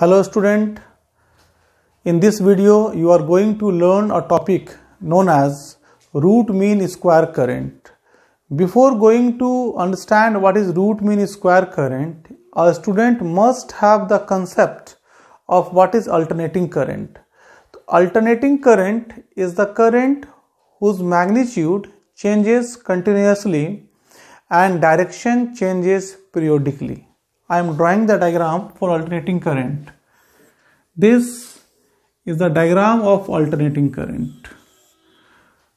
Hello student, in this video you are going to learn a topic known as root mean square current. Before going to understand what is root mean square current, a student must have the concept of what is alternating current. The alternating current is the current whose magnitude changes continuously and direction changes periodically. I am drawing the diagram for alternating current. This is the diagram of alternating current.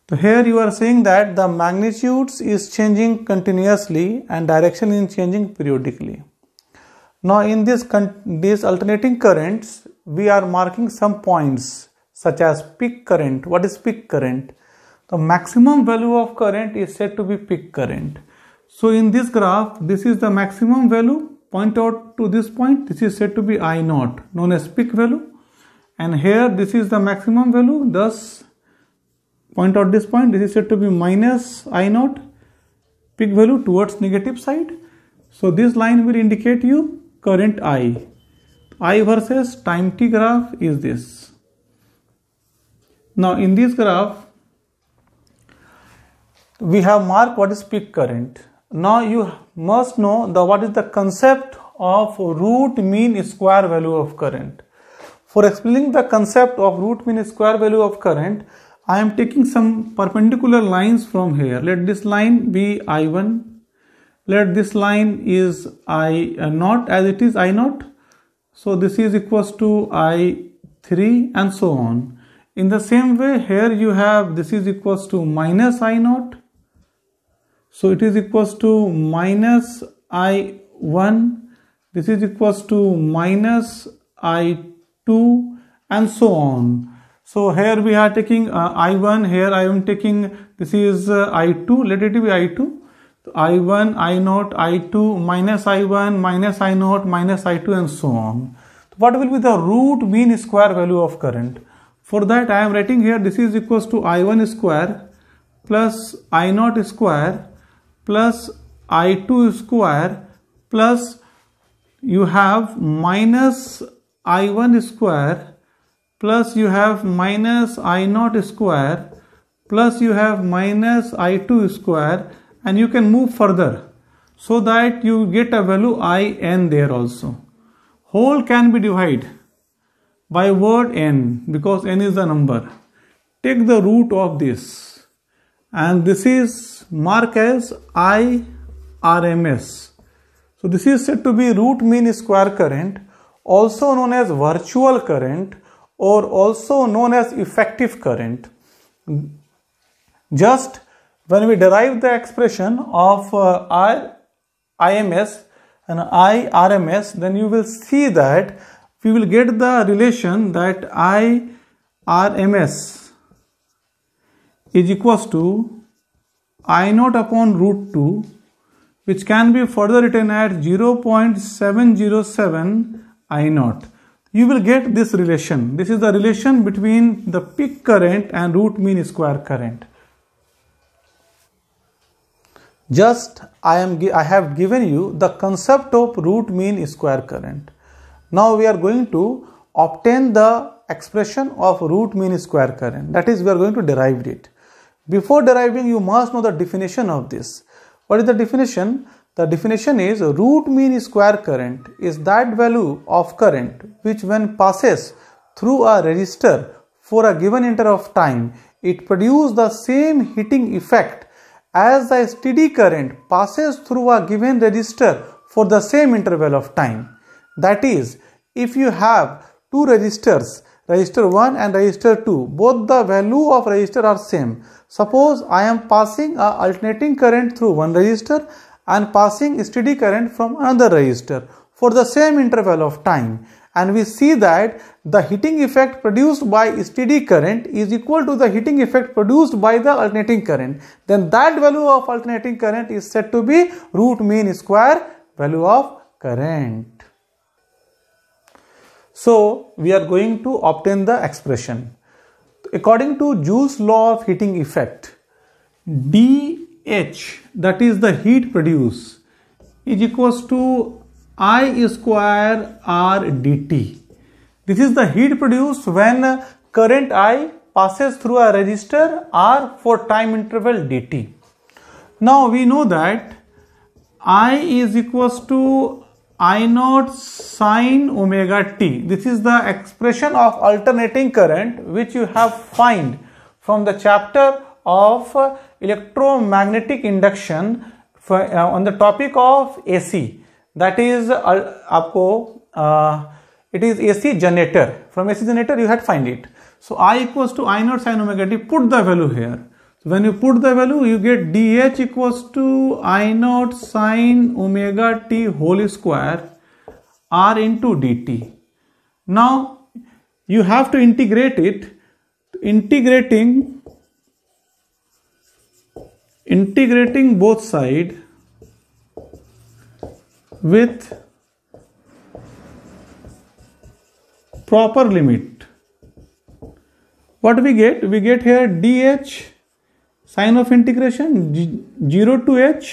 So here you are saying that the magnitudes is changing continuously and direction is changing periodically. Now in this these alternating currents, we are marking some points such as peak current. What is peak current? The maximum value of current is said to be peak current. So in this graph, this is the maximum value point out to this point this is said to be i naught known as peak value and here this is the maximum value thus point out this point this is said to be minus i naught peak value towards negative side so this line will indicate you current i i versus time t graph is this now in this graph we have marked what is peak current now you must know the what is the concept of root mean square value of current for explaining the concept of root mean square value of current i am taking some perpendicular lines from here let this line be i1 let this line is i not as it is i not. so this is equals to i3 and so on in the same way here you have this is equals to minus i not so it is equals to minus i1 this is equals to minus i2 and so on so here we are taking uh, i1 here i am taking this is uh, i2 let it be i2 i1 i0 i2 minus i1 minus i0 minus i2 and so on what will be the root mean square value of current for that i am writing here this is equals to i1 square plus i0 square plus i2 square plus you have minus i1 square plus you have minus i0 square plus you have minus i2 square and you can move further so that you get a value in there also whole can be divided by word n because n is a number take the root of this and this is marked as IRMS. So this is said to be root mean square current also known as virtual current or also known as effective current. Just when we derive the expression of uh, I, IMS and IRMS then you will see that we will get the relation that IRMS is equals to I naught upon root 2 which can be further written at 0.707 I naught. You will get this relation. This is the relation between the peak current and root mean square current. Just I, am, I have given you the concept of root mean square current. Now we are going to obtain the expression of root mean square current. That is we are going to derive it. Before deriving, you must know the definition of this. What is the definition? The definition is root mean square current is that value of current which when passes through a resistor for a given interval of time, it produces the same heating effect as the steady current passes through a given resistor for the same interval of time. That is, if you have two resistors register 1 and register 2 both the value of register are same suppose i am passing a alternating current through one register and passing steady current from another register for the same interval of time and we see that the heating effect produced by steady current is equal to the heating effect produced by the alternating current then that value of alternating current is said to be root mean square value of current so we are going to obtain the expression. According to Joule's law of heating effect, dH that is the heat produced is equals to I square R dt. This is the heat produced when current I passes through a resistor R for time interval dt. Now we know that I is equals to I naught sine omega t. This is the expression of alternating current which you have find from the chapter of electromagnetic induction for, uh, on the topic of AC. That is, uh, aapko, uh, it is AC generator. From AC generator you had find it. So I equals to I naught sine omega t. Put the value here. So when you put the value, you get dH equals to I naught sine omega t whole square r into dt. Now you have to integrate it. Integrating integrating both side with proper limit. What we get? We get here dH sign of integration 0 to h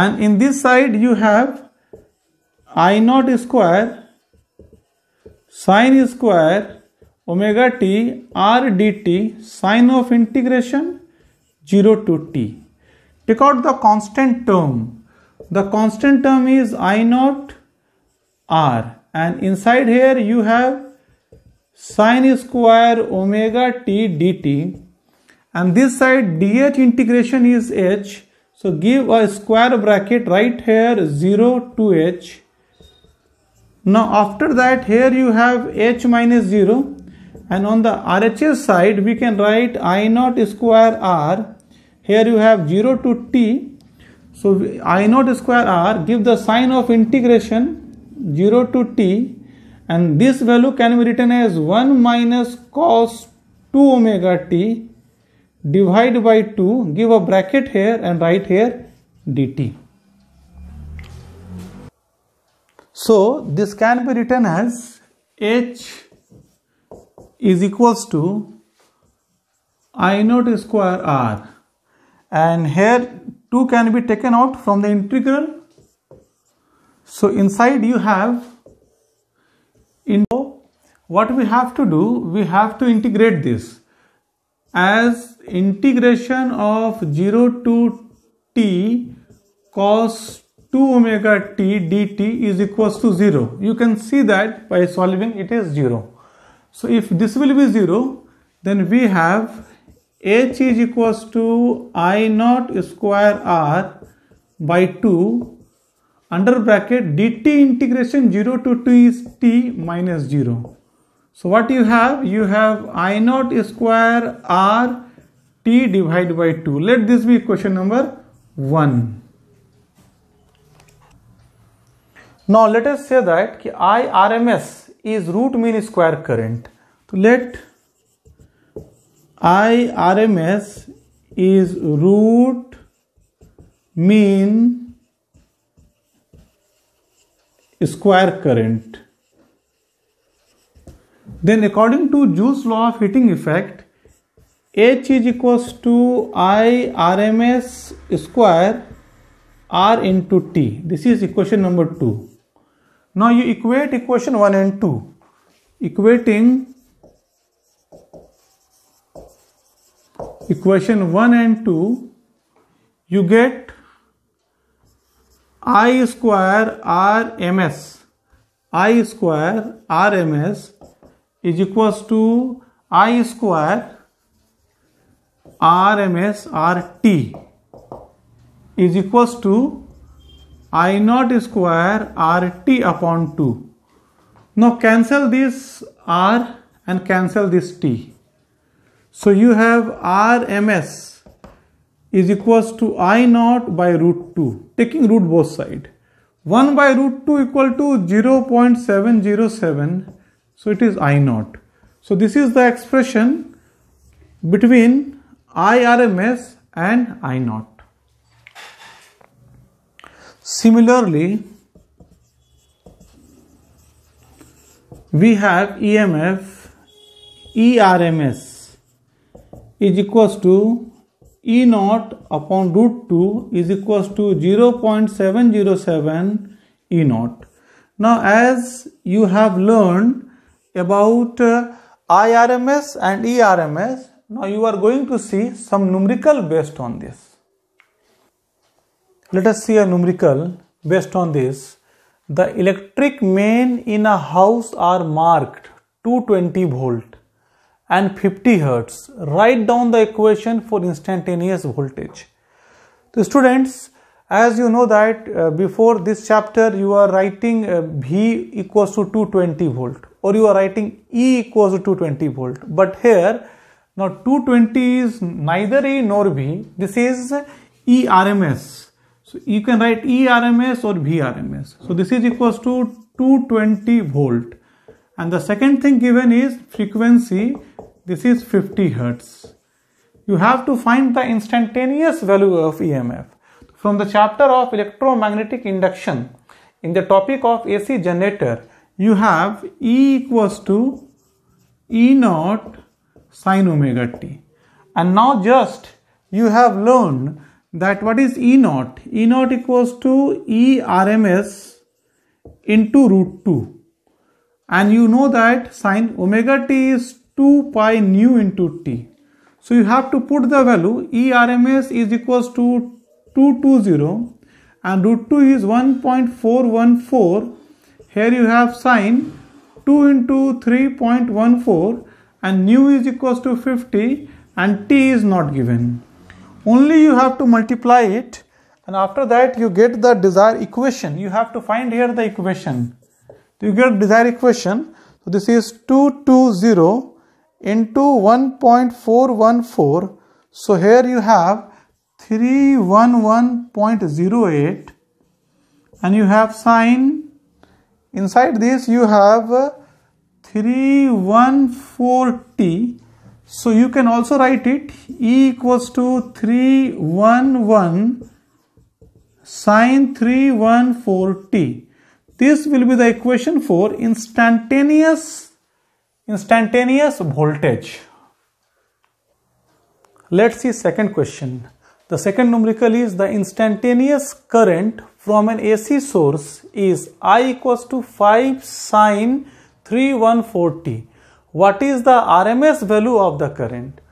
and in this side you have i naught square sine square omega t r dt sine of integration 0 to t. Take out the constant term. The constant term is i naught r and inside here you have sine square omega t dt and this side dh integration is h so give a square bracket right here 0 to h. Now after that here you have h minus 0 and on the RHS side we can write I naught square r. Here you have 0 to t. So I naught square r give the sign of integration 0 to t and this value can be written as 1 minus cos 2 omega t divide by 2, give a bracket here and write here dt. So this can be written as h is equals to i naught square r and here 2 can be taken out from the integral. So inside you have in what we have to do we have to integrate this as integration of 0 to t cos 2 omega t dt is equals to 0. You can see that by solving it is 0. So if this will be 0 then we have h is equals to i naught square r by 2 under bracket dt integration 0 to t is t minus 0. So what you have? You have I naught square R T divided by 2. Let this be question number 1. Now let us say that ki RMS is root mean square current. So let RMS is root mean square current then according to Joule's law of heating effect H is equals to I RMS square R into T. This is equation number 2. Now you equate equation 1 and 2. Equating equation 1 and 2 you get I square RMS I square RMS is equals to I square RMS RT is equals to I naught square RT upon 2. Now cancel this R and cancel this T. So you have RMS is equals to I naught by root 2 taking root both side. 1 by root 2 equal to 0.707 so it is I naught. So this is the expression between IRMS and I naught. Similarly, we have EMF ERMS is equals to E naught upon root 2 is equals to 0.707 E naught. Now as you have learned about uh, IRMS and ERMS. Now you are going to see some numerical based on this. Let us see a numerical based on this. The electric main in a house are marked 220 volt and 50 hertz. Write down the equation for instantaneous voltage. The students, as you know that uh, before this chapter you are writing uh, V equals to 220 volt or you are writing E equals to 220 volt. But here now 220 is neither A nor V. This is E RMS. So you can write E RMS or RMS. So this is equals to 220 volt. And the second thing given is frequency. This is 50 hertz. You have to find the instantaneous value of EMF from the chapter of electromagnetic induction in the topic of AC generator you have E equals to E naught sine omega t and now just you have learned that what is E naught E naught equals to E RMS into root 2 and you know that sine omega t is 2 pi nu into t so you have to put the value E RMS is equals to 220 and root 2 is 1.414 here you have sine 2 into 3.14 and nu is equals to 50 and t is not given only you have to multiply it and after that you get the desired equation you have to find here the equation you get desired equation so this is 220 into 1.414 so here you have 311.08 and you have sine inside this you have 314t so you can also write it e equals to 311 sine 314t this will be the equation for instantaneous instantaneous voltage let's see second question the second numerical is the instantaneous current from an AC source is I equals to 5 sine 3140. What is the RMS value of the current?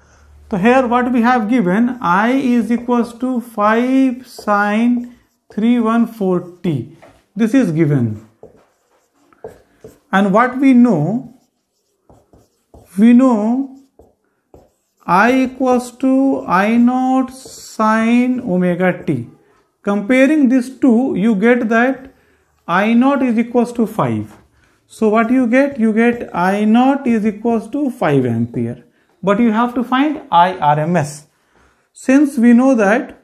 So here what we have given I is equals to 5 sine 3140. This is given. And what we know? We know I equals to I naught sine omega t. Comparing these two, you get that I naught is equals to 5. So what you get? You get I naught is equals to 5 ampere. But you have to find IRMS. Since we know that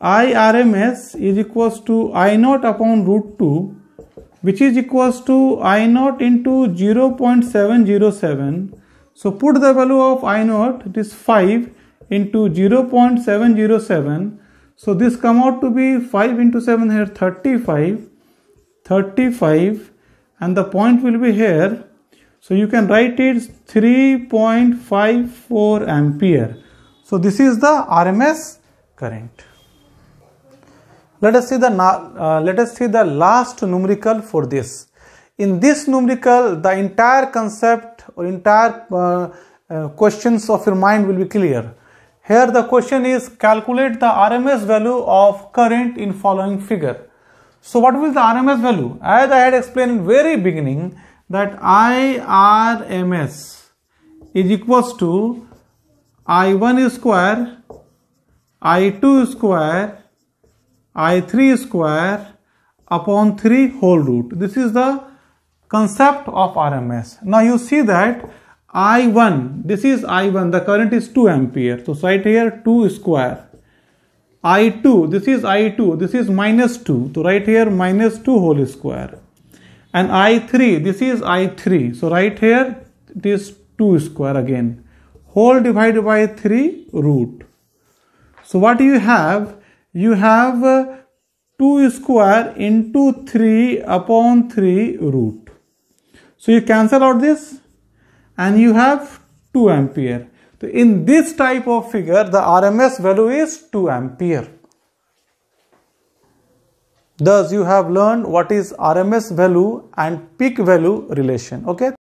IRMS is equals to I naught upon root 2 which is equals to I naught into 0.707 so put the value of I naught, it is 5 into 0.707. So this come out to be 5 into 7 here 35, 35 and the point will be here. So you can write it 3.54 ampere. So this is the RMS current. Let us see the uh, let us see the last numerical for this. In this numerical, the entire concept or entire uh, uh, questions of your mind will be clear. Here the question is calculate the RMS value of current in following figure. So what is the RMS value? As I had explained in very beginning that IRMS is equals to I1 square, I2 square, I3 square upon 3 whole root. This is the concept of RMS. Now you see that I1, this is I1, the current is 2 ampere. So right here 2 square. I2, this is I2, this is minus 2. So right here minus 2 whole square. And I3, this is I3. So right here it is 2 square again. Whole divided by 3 root. So what you have? You have uh, 2 square into 3 upon 3 root. So you cancel out this and you have 2 ampere. So in this type of figure, the RMS value is 2 ampere. Thus, you have learned what is RMS value and peak value relation. Okay.